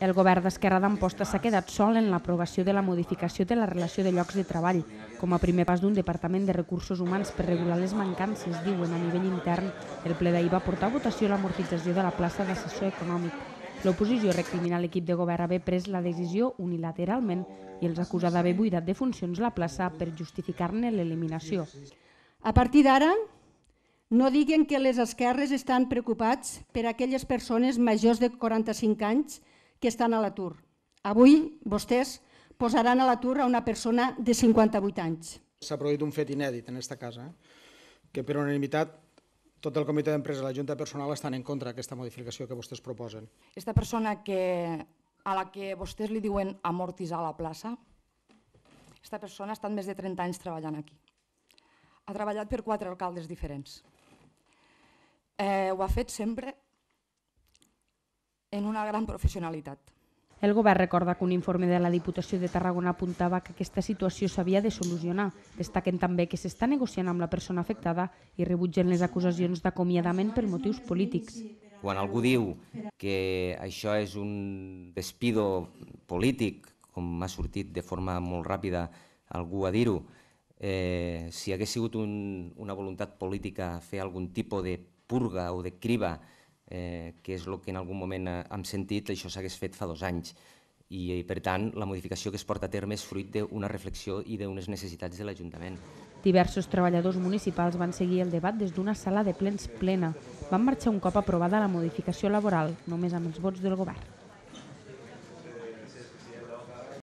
El govern d'Esquerra d'Amposta s'ha quedat sol en l'aprovació de la modificació de la relació de llocs de treball, com a primer pas d'un Departament de Recursos Humans per regular les mancances, diuen a nivell intern. El ple d'ahir va portar a votació l'amortització de la plaça d'assessor econòmic. L'oposició recrimina l'equip de govern haver pres la decisió unilateralment i els acusa d'haver buidat de funcions la plaça per justificar-ne l'eliminació. A partir d'ara, no diguen que les esquerres estan preocupats per aquelles persones majors de 45 anys que estan a l'atur. Avui vostès posaran a l'atur a una persona de 58 anys. S'ha produït un fet inèdit en aquesta casa, que per unanimitat tot el comitè d'empresa i la Junta Personal estan en contra d'aquesta modificació que vostès proposen. Esta persona que, a la que vostès li diuen amortitzar la plaça, aquesta persona ha estat més de 30 anys treballant aquí. Ha treballat per quatre alcaldes diferents. Eh, ho ha fet sempre en una gran professionalitat. El govern recorda que un informe de la Diputació de Tarragona apuntava que aquesta situació s'havia de solucionar. Destaquen també que s'està negociant amb la persona afectada i rebutgen les acusacions d'acomiadament per motius polítics. Quan algú diu que això és un despido polític, com ha sortit de forma molt ràpida algú a dir-ho, eh, si hagués sigut un, una voluntat política fer algun tipus de purga o de criba eh, que és el que en algun moment eh, hem sentit, això s'hagués fet fa dos anys. I, I, eh, per tant, la modificació que es porta a terme és fruit d'una reflexió i d'unes necessitats de l'Ajuntament. Diversos treballadors municipals van seguir el debat des d'una sala de plens plena. Van marxar un cop aprovada la modificació laboral, només amb els vots del govern.